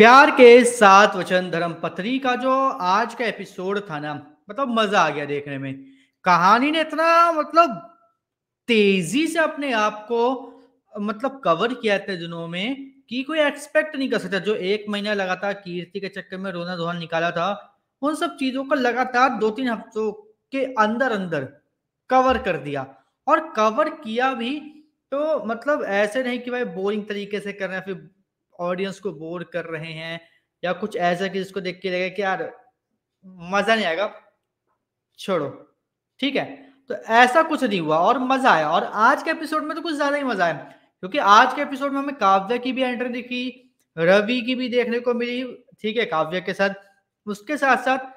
प्यार के सात वचन धर्म पत्री का जो आज का एपिसोड था ना मतलब मजा आ गया देखने में कहानी ने इतना मतलब तेजी से अपने आप को मतलब कवर किया इतने दिनों में कि कोई एक्सपेक्ट नहीं कर सकता जो एक महीना लगातार कीर्ति के चक्कर में रोना धोना निकाला था उन सब चीजों को लगातार दो तीन हफ्तों के अंदर अंदर कवर कर दिया और कवर किया भी तो मतलब ऐसे नहीं कि भाई बोरिंग तरीके से कर रहे हैं फिर ऑडियंस को बोर कर रहे हैं या कुछ ऐसा कि जिसको देख के लगे कि यार मजा नहीं आएगा छोड़ो ठीक है तो ऐसा कुछ नहीं हुआ और मजा आया और आज के एपिसोड में तो कुछ ज्यादा ही मजा आया क्योंकि आज के एपिसोड में हमें काव्य की भी एंट्री दिखी रवि की भी देखने को मिली ठीक है काव्य के साथ उसके साथ साथ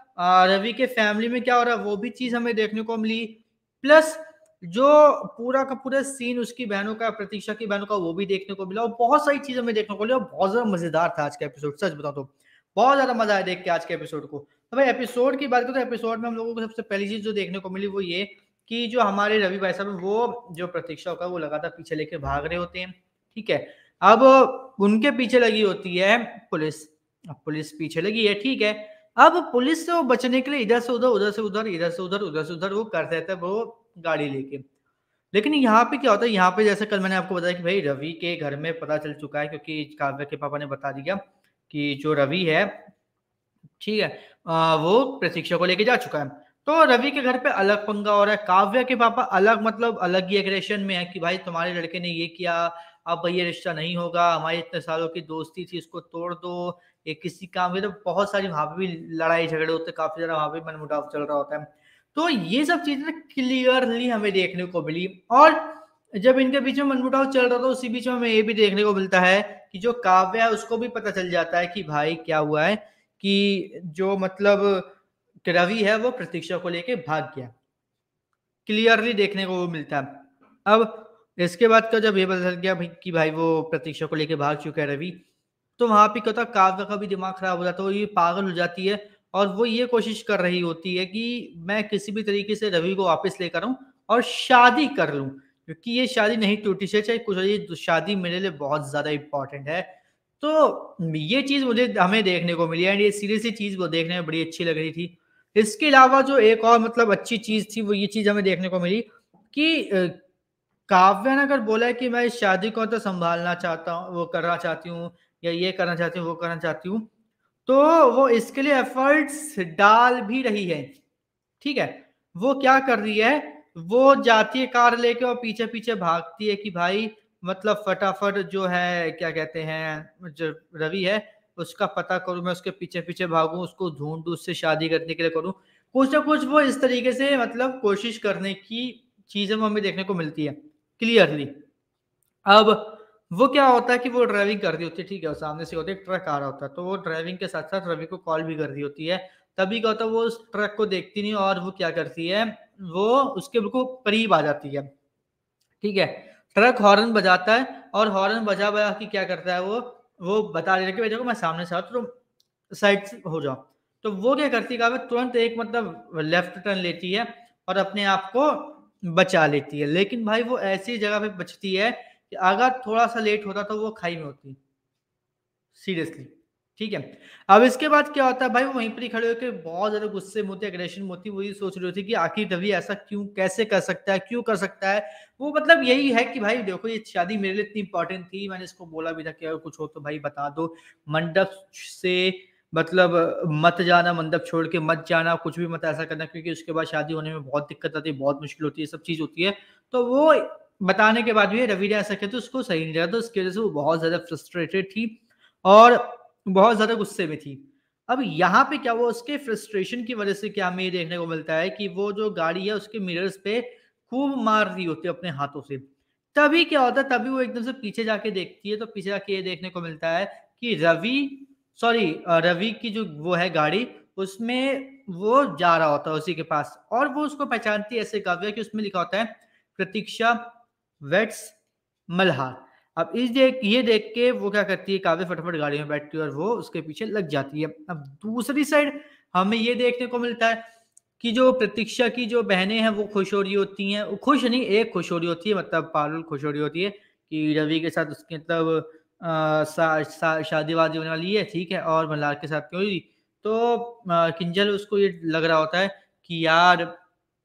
रवि के फैमिली में क्या हो रहा है वो भी चीज हमें देखने को मिली प्लस जो पूरा का पूरा सीन उसकी बहनों का प्रतीक्षा की बहनों का वो भी देखने को मिला और बहुत सारी चीजें हमें देखने को मिली और बहुत ज्यादा मजेदार था आज का एपिसोड सच बताओ तो बहुत ज्यादा मजा आया देख के आज के एपिसोड को तो भाई एपिसोड की बात करें तो एपिसोड में हम लोगों को सबसे पहली चीज जो देखने को मिली वो ये कि जो हमारे रवि भाई साहब वो जो प्रतीक्षा होगा वो लगातार पीछे लेके भाग रहे होते हैं ठीक है अब उनके पीछे लगी होती है पुलिस अब पुलिस पीछे लगी है ठीक है अब पुलिस से वो बचने के लिए इधर से उधर उधर से उधर इधर से उधर उधर से उधर वो कर रहे थे वो गाड़ी लेके लेकिन यहाँ पे क्या होता है यहाँ पे जैसे कल मैंने आपको बताया कि भाई रवि के घर में पता चल चुका है क्योंकि काव्या के पापा ने बता दिया कि जो रवि है ठीक है आ, वो प्रशिक्षा को लेके जा चुका है तो रवि के घर पे अलग पंगा हो रहा है काव्य के पापा अलग मतलब अलग ही एग्रेशन में है कि भाई तुम्हारे लड़के ने ये किया अब भाई ये रिश्ता नहीं होगा हमारी इतने सालों की दोस्ती थी इसको तोड़ दो ये किसी काम तो बहुत सारी वहां पे भी लड़ाई झगड़े होते काफी ज्यादा वहां पे मनमुटाव चल रहा होता है तो ये सब चीजें क्लियरली हमें देखने को मिली और जब इनके बीच में मनमुटाव चल रहा था उसी बीच में हमें ये भी देखने को मिलता है कि जो काव्य है उसको भी पता चल जाता है कि भाई क्या हुआ है कि जो मतलब रवि है वो प्रतीक्षा को लेके भाग गया क्लियरली देखने को वो मिलता है अब इसके बाद का जब ये पता चल गया कि भाई वो प्रतीक्षा को लेके भाग चुका है रवि तो वहां पे क्या होता काव्य का भी दिमाग खराब हो जाता है ये पागल हो जाती है और वो ये कोशिश कर रही होती है कि मैं किसी भी तरीके से रवि को वापस लेकर आऊँ और शादी कर लूँ क्योंकि ये शादी नहीं टूटी से चाहे कुछ ये शादी मेरे लिए बहुत ज़्यादा इंपॉर्टेंट है तो ये चीज़ मुझे हमें देखने को मिली एंड ये सीरियसली चीज़ वो देखने में बड़ी अच्छी लग रही थी इसके अलावा जो एक और मतलब अच्छी चीज़ थी वो ये चीज़ हमें देखने को मिली कि काव्या ने अगर बोला है कि मैं इस शादी को तो संभालना चाहता हूँ वो करना चाहती हूँ या ये करना चाहती हूँ वो करना चाहती हूँ तो वो इसके लिए एफर्ट्स डाल भी रही है ठीक है वो क्या कर रही है वो जाती है कार लेके और पीछे पीछे भागती है कि भाई मतलब फटाफट जो है क्या कहते हैं जो रवि है उसका पता करूं मैं उसके पीछे पीछे भागूं उसको ढूंढूं उससे शादी करने के लिए करूं कुछ ना कुछ वो इस तरीके से मतलब कोशिश करने की चीजें वो हमें देखने को मिलती है क्लियरली अब वो क्या होता है कि वो ड्राइविंग कर रही होती है ठीक है सामने से होता है ट्रक आ रहा होता है तो वो ड्राइविंग के साथ साथ रवि को कॉल भी कर रही होती है तभी क्या होता है वो उस ट्रक को देखती नहीं और वो क्या करती है वो उसके बिल्कुल करीब आ जाती है ठीक है ट्रक हॉर्न बजाता है और हॉर्न बजा बजा कि क्या करता है वो वो बता दे रहा कि भाई देखो मैं सामने से तो साइड से हो जाओ तो वो क्या करती है तुरंत एक मतलब लेफ्ट टर्न लेती है और अपने आप को बचा लेती है लेकिन भाई वो ऐसी जगह पे बचती है कि अगर थोड़ा सा लेट होता तो वो खाई में होती सीरियसली ठीक है अब इसके बाद क्या होता है भाई वो वहीं पर ही खड़े होकर बहुत ज्यादा गुस्से में होते अग्रेशन में होती वो यही सोच रही होती कि आखिर रवि ऐसा क्यों कैसे कर सकता है क्यों कर सकता है वो मतलब यही है कि भाई देखो ये शादी मेरे लिए इतनी इंपॉर्टेंट थी मैंने इसको बोला भी था कि अगर कुछ हो तो भाई बता दो मंडप से मतलब मत जाना मंडप छोड़ के मत जाना कुछ भी मत ऐसा करना क्योंकि उसके बाद शादी होने में बहुत दिक्कत आती है बहुत मुश्किल होती है सब चीज़ होती है तो वो बताने के बाद भी रवि ने ऐसा किया तो उसको सही नहीं लगा तो उसकी वजह से वो बहुत ज़्यादा फ्रस्ट्रेटेड थी और बहुत ज़्यादा गुस्से में थी अब यहाँ पे क्या वो उसके फ्रस्ट्रेशन की वजह से क्या हमें देखने को मिलता है कि वो जो गाड़ी है उसके मिरर्स पे खूब मार रही होती है अपने हाथों से तभी क्या होता है तभी वो एकदम से पीछे जाके देखती है तो पीछे जाके ये देखने को मिलता है कि रवि सॉरी रवि की जो वो है गाड़ी उसमें वो जा रहा होता है उसी के पास और वो उसको पहचानती है ऐसे काव्य कि उसमें लिखा होता है प्रतीक्षा वेट्स मल्हा अब इस देख ये देख के वो क्या करती है काफी फटाफट गाड़ी में बैठती है और वो उसके पीछे लग जाती है अब दूसरी साइड हमें ये देखने को मिलता है कि जो प्रतीक्षा की जो बहनें हैं वो खुश हो रही होती हैं खुश नहीं एक खुश हो रही होती है मतलब पारुल खुश हो रही होती है कि रवि के साथ उसके मतलब शादी वादी होने वाली है ठीक है और मल्हार के साथ क्यों तो किंजल उसको ये लग रहा होता है कि यार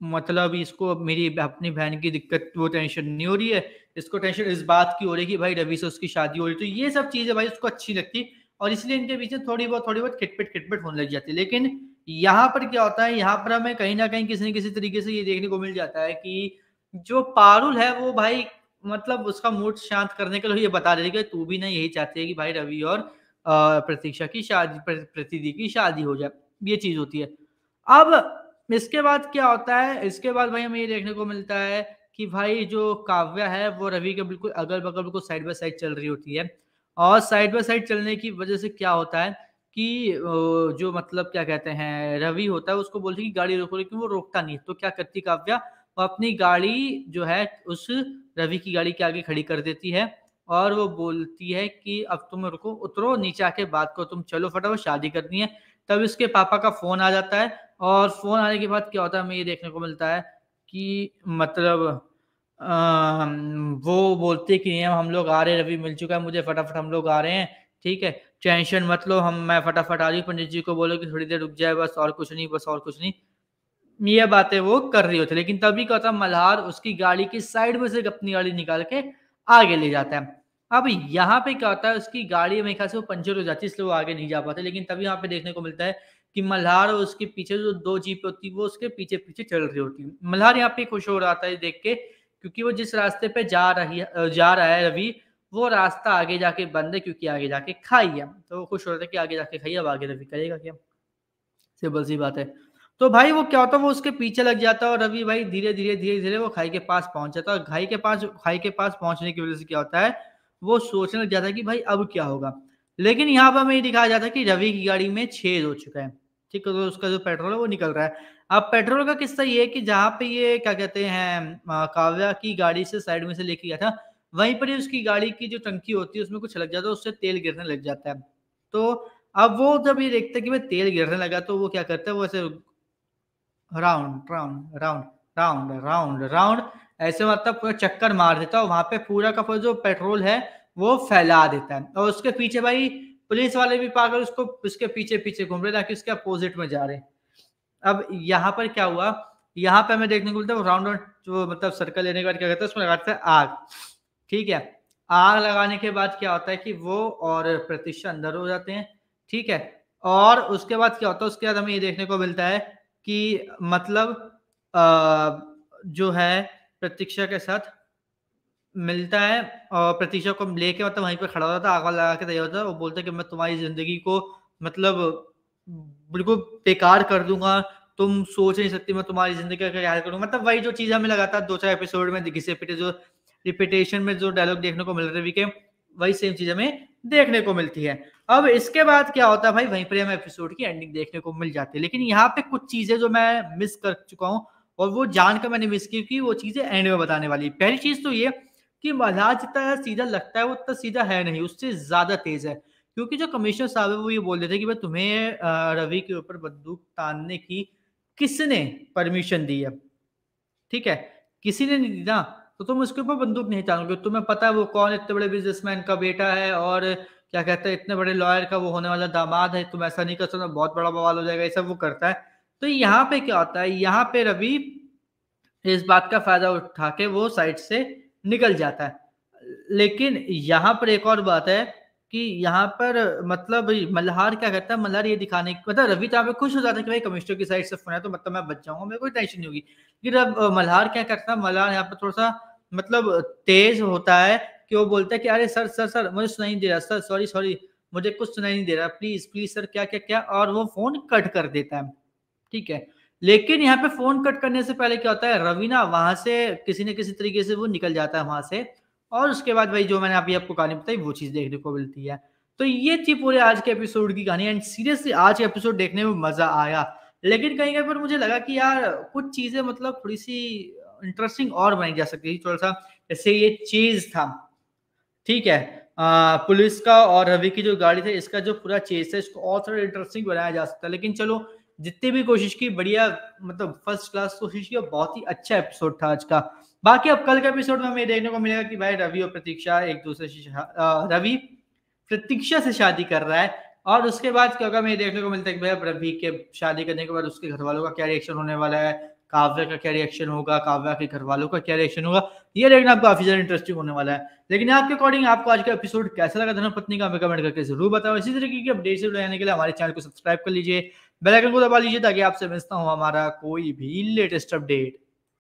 मतलब इसको मेरी अपनी बहन की दिक्कत वो टेंशन नहीं हो रही है इसको टेंशन इस बात की हो रही है कि भाई रवि से उसकी शादी हो रही तो ये सब चीज़ें भाई उसको अच्छी लगती और इसलिए इनके में थोड़ी बहुत थोड़ी बहुत खिटपिट खिटपिट होने लग जाती है लेकिन यहाँ पर क्या होता है यहाँ पर हमें कहीं ना कहीं किसी न किसी तरीके से ये देखने को मिल जाता है कि जो पारुल है वो भाई मतलब उसका मूड शांत करने के लिए ये बता रही है तू भी ना यही चाहती है कि भाई रवि और प्रतीक्षा की शादी प्रतिदि की शादी हो जाए ये चीज होती है अब इसके बाद क्या होता है इसके बाद भाई हमें ये देखने को मिलता है कि भाई जो काव्या है वो रवि के बिल्कुल अगल बगल बिल्कुल साइड बाय साइड चल रही होती है और साइड बाय साइड चलने की वजह से क्या होता है कि जो मतलब क्या कहते हैं रवि होता है उसको बोलते कि गाड़ी रोको लेकिन वो रोकता नहीं तो क्या करती काव्या वो अपनी गाड़ी जो है उस रवि की गाड़ी के आगे खड़ी कर देती है और वो बोलती है कि अब तुम रुको उतरो नीचे आके बात करो तुम चलो फटाफट शादी करनी है तब इसके पापा का फोन आ जाता है और फोन आने के बाद क्या होता है हमें ये देखने को मिलता है कि मतलब आ, वो बोलते कि नहीं हम लोग आ रहे रवि मिल चुका है मुझे फटाफट हम लोग आ रहे हैं ठीक है टेंशन मत लो हम मैं फटाफट आ रही हूँ पंडित जी को बोलो कि थोड़ी देर रुक जाए बस और कुछ नहीं बस और कुछ नहीं ये बातें वो कर रही होती लेकिन तभी क्या होता मल्हार उसकी गाड़ी की साइड में से अपनी गाड़ी निकाल के आगे ले जाता है अब यहाँ पे क्या होता है उसकी गाड़ी में ख्याल से वो पंचर हो जाती है इसलिए वो आगे नहीं जा पाते लेकिन तभी यहाँ पे देखने को मिलता है कि मल्हार और उसके पीछे जो दो जीप होती है वो उसके पीछे पीछे चल रही होती है मल्हार यहाँ पे खुश हो रहा था देख के क्योंकि वो जिस रास्ते पे जा रही है जा रहा है रवि वो रास्ता आगे जाके बंद है क्योंकि आगे जाके खाई है तो वो खुश हो रहा था कि आगे जाके खाई अब आगे रवि करेगा क्या सिंपल सी बात है तो भाई वो क्या होता है वो उसके पीछे लग जाता है और रवि भाई धीरे धीरे धीरे धीरे वो खाई के पास पहुंच जाता है खाई के पास खाई के पास पहुंचने की वजह से क्या होता है वो सोचने लग जाता है कि भाई अब क्या होगा लेकिन यहाँ पर हमें दिखाया जाता है कि रवि की गाड़ी में छेद हो चुका है ठीक है तो उसका जो पेट्रोल है वो निकल रहा है अब पेट्रोल का किस्सा ये है कि जहाँ पे ये क्या कहते हैं काव्या की गाड़ी से साइड में से लेके गया था वहीं पर ही उसकी गाड़ी की जो टंकी होती है उसमें कुछ लग जाता है उससे तेल गिरने लग जाता है तो अब वो जब ये देखते कि भाई तेल गिरने लगा तो वो क्या करता है वो ऐसे round round round round round round ऐसे मतलब पूरा चक्कर मार देता है वहां पे पूरा का पूरा जो पेट्रोल है वो फैला देता है और उसके पीछे भाई पुलिस वाले भी पागल उसको उसके पीछे पीछे घूम रहे ताकि उसके अपोजिट में जा रहे अब यहाँ पर क्या हुआ यहाँ पे हमें देखने को मिलता है राउंड राउंड जो मतलब सर्कल लेने के बाद क्या करता है उसमें लगाता है आग ठीक है आग लगाने के बाद क्या होता है कि वो और प्रतिष्ठा अंदर हो जाते हैं ठीक है और उसके बाद क्या होता है उसके बाद हमें ये देखने को मिलता है कि मतलब आ, जो है प्रतीक्षा के साथ मिलता है और प्रतीक्षा को लेके मतलब वहीं पे खड़ा होता था आग लगा के तैयार होता और बोलता कि मैं तुम्हारी जिंदगी को मतलब बिल्कुल बेकार कर दूंगा तुम सोच नहीं सकती मैं तुम्हारी जिंदगी का ख्याल करूंगा मतलब वही जो चीज हमें लगातार दो चार एपिसोड में घिसे पिटे जो रिपीटेशन में जो डायलॉग देखने को मिल रहे वीके वही सेम चीज हमें देखने को मिलती है अब इसके बाद क्या होता है भाई वहीं पर हमें एपिसोड की एंडिंग देखने को मिल जाती है लेकिन यहाँ पे कुछ चीजें जो मैं मिस कर चुका हूँ और वो जानकर मैंने मिस की वो चीज़ें एंड में बताने वाली पहली चीज़ तो ये कि मल्हार जितना सीधा लगता है वो उतना सीधा है नहीं उससे ज़्यादा तेज़ है क्योंकि जो कमिश्नर साहब है वो ये बोल रहे थे कि भाई तुम्हें रवि के ऊपर बंदूक तानने की किसने परमिशन दी है ठीक है किसी ने नहीं दी ना तो तुम उसके ऊपर बंदूक नहीं तानोगे तुम्हें पता है वो कौन इतने बड़े बिजनेसमैन का बेटा है और क्या कहते हैं इतने बड़े लॉयर का वो होने वाला दामाद है तुम ऐसा नहीं कर सकते बहुत बड़ा बवाल हो जाएगा ये सब वो करता है तो यहाँ पे क्या होता है यहाँ पे रवि इस बात का फायदा उठा के वो साइड से निकल जाता है लेकिन यहाँ पर एक और बात है कि यहाँ पर मतलब मल्हार क्या करता है मल्हार ये दिखाने मतलब रवि तो पे खुश हो जाता है कि भाई कमिश्नर की साइड से फोन है तो मतलब मैं बच जाऊंगा मेरे कोई टेंशन नहीं होगी लेकिन अब मल्हार क्या करता है मल्हार यहाँ पर थोड़ा सा मतलब तेज होता है कि वो बोलता है कि अरे सर सर सर मुझे सुनाई नहीं दे रहा सर सॉरी सॉरी मुझे कुछ सुनाई नहीं दे रहा प्लीज प्लीज सर क्या क्या क्या और वो फोन कट कर देता है ठीक है लेकिन यहाँ पे फोन कट करने से पहले क्या होता है रवीना वहां से किसी न किसी तरीके से वो निकल जाता है वहां से और उसके बाद भाई जो मैंने अभी आपको कहानी बताई वो चीज देखने को मिलती है तो ये थी पूरे आज के एपिसोड की कहानी एंड सीरियसली आज के एपिसोड देखने में मजा आया लेकिन कहीं कहीं पर मुझे लगा कि यार कुछ चीजें मतलब थोड़ी सी इंटरेस्टिंग और बनाई जा सकती थी थोड़ा सा जैसे ये चेज था ठीक है आ, पुलिस का और रवि की जो गाड़ी थी इसका जो पूरा चेज था इसको और थोड़ा इंटरेस्टिंग बनाया जा सकता है लेकिन चलो जितनी भी कोशिश की बढ़िया मतलब फर्स्ट क्लास कोशिश की और बहुत ही अच्छा एपिसोड था आज का बाकी अब कल के एपिसोड में हमें देखने को मिलेगा कि भाई रवि और प्रतीक्षा एक दूसरे से रवि प्रतीक्षा से शादी कर रहा है और उसके बाद क्या होगा मैं देखने को मिलता है कि भाई रवि के शादी करने के बाद उसके घर वालों का क्या रिएक्शन होने वाला है काव्य का क्या रिएक्शन होगा काव्य के घर वालों का क्या रिएक्शन होगा ये देखना आपको काफी ज्यादा इंटरेस्टिंग होने वाला है लेकिन आपके अकॉर्डिंग आपको आज का एपिसोड कैसा लगा धनपत्नी का हमें कमेंट करके जरूर बताओ इसी तरीके की से लेने के लिए हमारे चैनल को सब्सक्राइब कर लीजिए बेल आइकन को दबा लीजिए ताकि आपसे मिलता हूँ हमारा कोई भी लेटेस्ट अपडेट